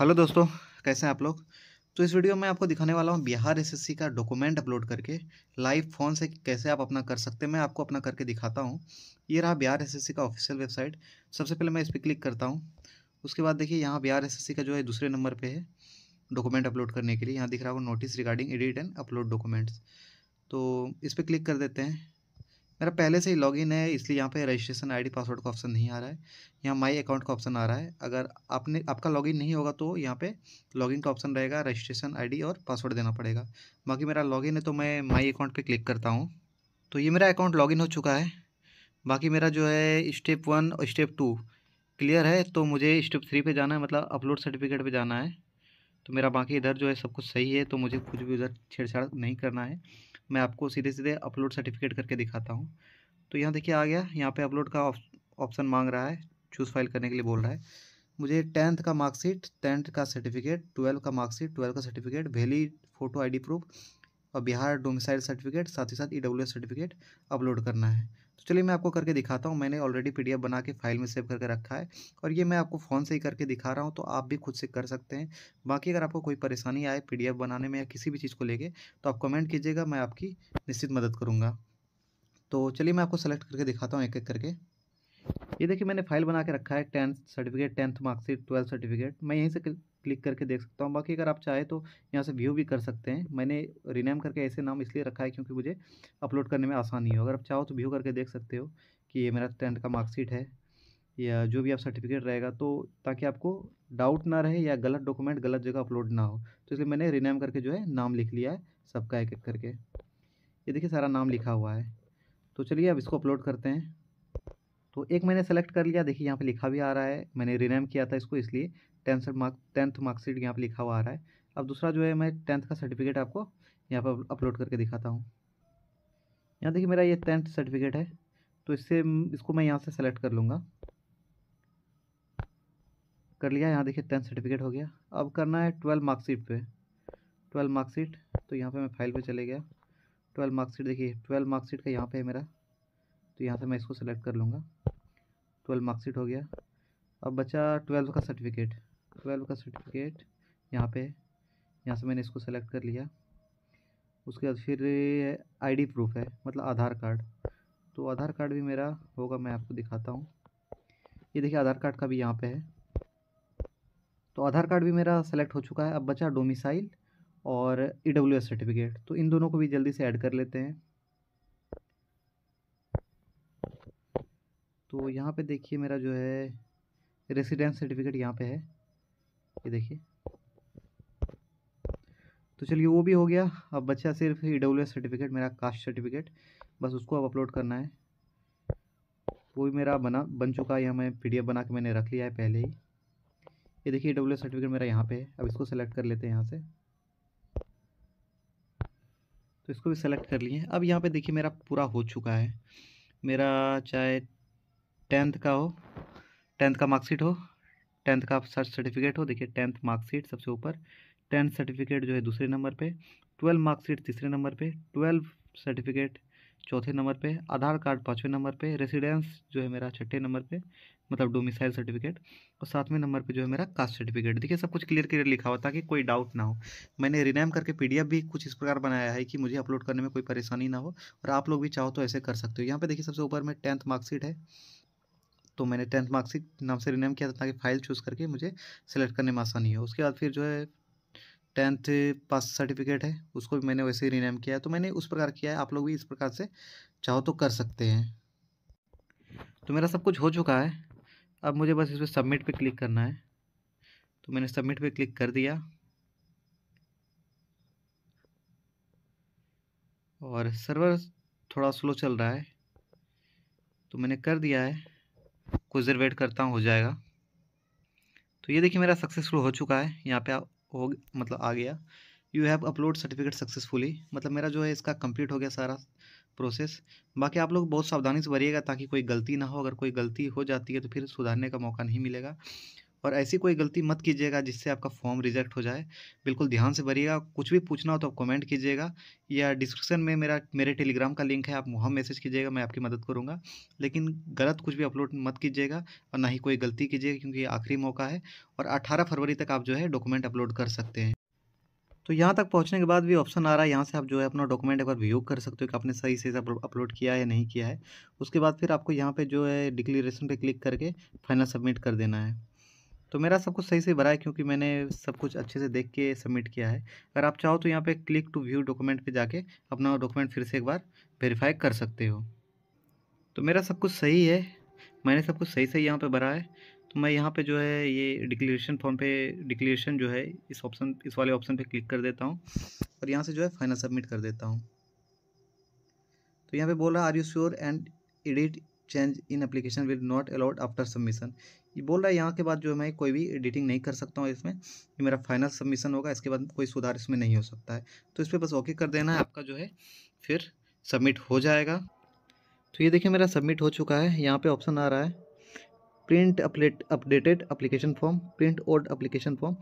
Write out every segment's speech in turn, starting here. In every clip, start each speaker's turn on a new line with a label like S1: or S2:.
S1: hello दोस्तों कैसे हैं आप लोग तो इस वीडियो में आपको दिखाने वाला हूँ बिहार एसएससी का डॉक्यूमेंट अपलोड करके लाइव फ़ोन से कैसे आप अपना कर सकते हैं मैं आपको अपना करके दिखाता हूँ ये रहा बिहार एसएससी का ऑफिशियल वेबसाइट सबसे पहले मैं इस पर क्लिक करता हूँ उसके बाद देखिए यहाँ बिहार एस का जो है दूसरे नंबर पर है डॉक्यूमेंट अपलोड करने के लिए यहाँ दिख रहा हो notice regarding edit and upload documents तो इस पर क्लिक कर देते हैं मेरा पहले से ही लॉगिन है इसलिए यहाँ पे रजिस्ट्रेशन आईडी पासवर्ड का ऑप्शन नहीं आ रहा है यहाँ माई अकाउंट का ऑप्शन आ रहा है अगर आपने आपका लॉगिन नहीं होगा तो यहाँ पे लॉगिन का ऑप्शन रहेगा रजिस्ट्रेशन आईडी और पासवर्ड देना पड़ेगा बाकी मेरा लॉगिन है तो मैं माई अकाउंट पर क्लिक करता हूँ तो ये मेरा अकाउंट लॉगिन हो चुका है बाकी मेरा जो है स्टेप वन और स्टेप टू क्लियर है तो मुझे स्टेप थ्री पर जाना है मतलब अपलोड सर्टिफिकेट पर जाना है तो मेरा बाकी इधर जो है सब कुछ सही है तो मुझे कुछ भी उधर छेड़छाड़ नहीं करना है मैं आपको सीधे सीधे अपलोड सर्टिफिकेट करके दिखाता हूँ तो यहाँ देखिए आ गया यहाँ पे अपलोड का ऑप्शन मांग रहा है चूज़ फाइल करने के लिए बोल रहा है मुझे टेंथ का मार्कशीट टेंथ का सर्टिफिकेट ट्वेल्व का मार्कशीट ट्वेल्व का सर्टिफिकेट वैली फ़ोटो आई प्रूफ और बिहार डोमिसाइल सर्टिफिकेट साथ ही साथ ई सर्टिफिकेट अपलोड करना है चलिए मैं आपको करके दिखाता हूँ मैंने ऑलरेडी पी बना के फाइल में सेव करके रखा है और ये मैं आपको फ़ोन से ही करके दिखा रहा हूँ तो आप भी खुद से कर सकते हैं बाकी अगर आपको कोई परेशानी आए पी बनाने में या किसी भी चीज़ को लेके तो आप कमेंट कीजिएगा मैं आपकी निश्चित मदद करूँगा तो चलिए मैं आपको सेलेक्ट करके दिखाता हूँ एक एक करके ये देखिए मैंने फाइल बना के रखा है tenth certificate tenth marksheet twelfth certificate मैं यहीं से क्लिक करके देख सकता हूँ बाकी अगर आप चाहे तो यहाँ से व्यू भी कर सकते हैं मैंने रिनेम करके ऐसे नाम इसलिए रखा है क्योंकि मुझे अपलोड करने में आसानी हो अगर आप चाहो तो व्यू करके देख सकते हो कि ये मेरा टेंथ का मार्कशीट है या जो भी आप सर्टिफिकेट रहेगा तो ताकि आपको डाउट ना रहे या गलत डॉक्यूमेंट गलत जगह अपलोड ना हो तो इसलिए मैंने रिनेम करके जो है नाम लिख लिया है सबका एक एक करके ये देखिए सारा नाम लिखा हुआ है तो चलिए अब इसको अपलोड करते हैं तो एक मैंने सेलेक्ट कर लिया देखिए यहाँ पे लिखा भी आ रहा है मैंने रिनेम किया था इसको इसलिए टेंथ मार्क टेंथ मार्कशीट यहाँ पे लिखा हुआ आ रहा है अब दूसरा जो है मैं टेंथ का सर्टिफिकेट आपको यहाँ पर अपलोड करके दिखाता हूँ यहाँ देखिए मेरा ये टेंथ सर्टिफिकेट है तो इससे इसको मैं यहाँ से सेलेक्ट कर लूँगा कर लिया यहाँ देखिए टेंथ सर्टिफिकेट हो गया अब करना है ट्वेल्व मार्कशीट पर ट्वेल्व मार्कशीट तो यहाँ पर मैं फाइल पर चले गया ट्वेल्व मार्कशीट देखिए ट्वेल्व मार्कशीट का यहाँ पर है मेरा तो यहाँ से मैं इसको सेलेक्ट कर लूँगा ट्वेल्व मार्कशीट हो गया अब बचा ट्वेल्व का सर्टिफिकेट ट्वेल्व का सर्टिफिकेट यहाँ पे यहाँ से मैंने इसको सेलेक्ट कर लिया उसके बाद फिर आईडी प्रूफ है मतलब आधार कार्ड तो आधार कार्ड भी मेरा होगा मैं आपको दिखाता हूँ ये देखिए आधार कार्ड का भी यहाँ पे है तो आधार कार्ड भी मेरा सेलेक्ट हो चुका है अब बचा डोमिसाइल और ई e सर्टिफिकेट तो इन दोनों को भी जल्दी से ऐड कर लेते हैं तो यहाँ पे देखिए मेरा जो है रेसिडेंस सर्टिफिकेट यहाँ पे है ये देखिए तो चलिए वो भी हो गया अब बच्चा सिर्फ ई डब्ल्यू एस सर्टिफिकेट मेरा कास्ट सर्टिफिकेट बस उसको अब अपलोड करना है वो भी मेरा बना बन चुका है मैं पी बना के मैंने रख लिया है पहले ही ये देखिए डब्ल्यू एस सर्टिफिकेट मेरा यहाँ पे है अब इसको सेलेक्ट कर लेते हैं यहाँ से तो इसको भी सेलेक्ट कर लिए अब यहाँ पे देखिए मेरा पूरा हो चुका है मेरा चाहे टेंथ का हो टेंथ का मार्कशीट हो टेंथ का सर्च सर्टिफिकेट हो देखिए टेंथ मार्कशीट सबसे ऊपर टेंथ सर्टिफिकेट जो है दूसरे नंबर पे ट्वेल्व मार्कशीट तीसरे नंबर पे ट्वेल्व सर्टिफिकेट चौथे नंबर पे आधार कार्ड पाँचवें नंबर पे रेसिडेंस जो है मेरा छठे नंबर पे मतलब डोमिसाइल सर्टिफिकेट और सातवें नंबर पे जो है मेरा कास्ट सर्टिफिकेट देखिए सब कुछ क्लियर क्लियर लिखा हुआ ताकि कोई डाउट ना हो मैंने रिनेम करके पीडीएफ भी कुछ इस प्रकार बनाया है कि मुझे अपलोड करने में कोई परेशानी ना हो और आप लोग भी चाहो तो ऐसे कर सकते हो यहाँ पर देखिए सबसे ऊपर में टेंथ मार्कशीट है तो मैंने टेंथ मार्क्सिक नाम से रिनेम किया था ताकि फाइल चूज़ करके मुझे सेलेक्ट करने में आसानी हो उसके बाद फिर जो है टेंथ पास सर्टिफिकेट है उसको भी मैंने वैसे ही रिनेम किया है तो मैंने उस प्रकार किया है आप लोग भी इस प्रकार से चाहो तो कर सकते हैं तो मेरा सब कुछ हो चुका है अब मुझे बस इस पर सबमिट पर क्लिक करना है तो मैंने सबमिट पर क्लिक कर दिया और सर्वर थोड़ा स्लो चल रहा है तो मैंने कर दिया है कुछ देर वेट करता हूँ हो जाएगा तो ये देखिए मेरा सक्सेसफुल हो चुका है यहाँ पे हो मतलब आ गया you have upload certificate successfully मतलब मेरा जो है इसका कंप्लीट हो गया सारा प्रोसेस बाकी आप लोग बहुत सावधानी से भरिएगा ताकि कोई गलती ना हो अगर कोई गलती हो जाती है तो फिर सुधारने का मौका नहीं मिलेगा और ऐसी कोई गलती मत कीजिएगा जिससे आपका फॉर्म रिजेक्ट हो जाए बिल्कुल ध्यान से भरिएगा कुछ भी पूछना हो तो आप कमेंट कीजिएगा या डिस्क्रिप्शन में मेरा मेरे टेलीग्राम का लिंक है आप वहाँ मैसेज कीजिएगा मैं आपकी मदद करूँगा लेकिन गलत कुछ भी अपलोड मत कीजिएगा और ना ही कोई गलती कीजिएगा क्योंकि आखिरी मौका है और अट्ठारह फरवरी तक आप जो है डॉक्यूमेंट अपलोड कर सकते हैं तो यहाँ तक पहुँचने के बाद भी ऑप्शन आ रहा है यहाँ से आप जो है अपना डॉक्यूमेंट एक बार व्यू कर सकते हो कि आपने सही से अपलोड किया है या नहीं किया है उसके बाद फिर आपको यहाँ पे जो है डिक्लेरेशन पे क्लिक करके फाइनल सबमिट कर देना है तो मेरा सब कुछ सही से भरा है क्योंकि मैंने सब कुछ अच्छे से देख के सबमिट किया है अगर आप चाहो तो यहाँ पे क्लिक टू व्यू डॉक्यूमेंट पे जाके अपना डॉक्यूमेंट फिर से एक बार वेरीफाई कर सकते हो तो मेरा सब कुछ सही है मैंने सब कुछ सही से यहाँ पे भरा है तो मैं यहाँ पे जो है ये डिक्लेरेशन फॉर्म पे डिक्लेरेशन जो है इस ऑप्शन इस वाले ऑप्शन पर क्लिक कर देता हूँ और यहाँ से जो है फाइनल सबमिट कर देता हूँ तो यहाँ पे बोला are you sure and edit change in application will not allowed after submission ये बोल रहा है यहाँ के बाद जो मैं कोई भी एडिटिंग नहीं कर सकता हूँ इसमें ये मेरा फाइनल सबमिशन होगा इसके बाद कोई सुधार इसमें नहीं हो सकता है तो इस पर बस ओके कर देना है आपका जो है फिर सबमिट हो जाएगा तो ये देखिए मेरा सबमिट हो चुका है यहाँ पे ऑप्शन आ रहा है print update updated application form print old application form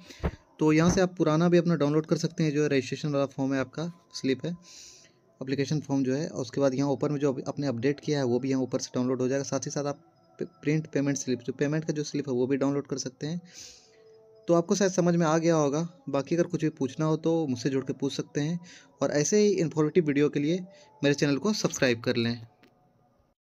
S1: तो यहाँ से आप पुराना भी अपना डाउनलोड कर सकते हैं जो रजिस्ट्रेशन वाला फॉर्म है आपका स्लिप है अप्लीकेशन फॉर्म जो है उसके बाद यहाँ ऊपर में जो आपने अपडेट किया है वो भी यहाँ ऊपर से डाउनलोड हो जाएगा साथ ही साथ आप प्रिंट पेमेंट स्लिप जो पेमेंट का जो स्लिप है वो भी डाउनलोड कर सकते हैं तो आपको शायद समझ में आ गया होगा बाकी अगर कुछ भी पूछना हो तो मुझसे जुड़ के पूछ सकते हैं और ऐसे ही इन्फॉर्मेटिव वीडियो के लिए मेरे चैनल को सब्सक्राइब कर लें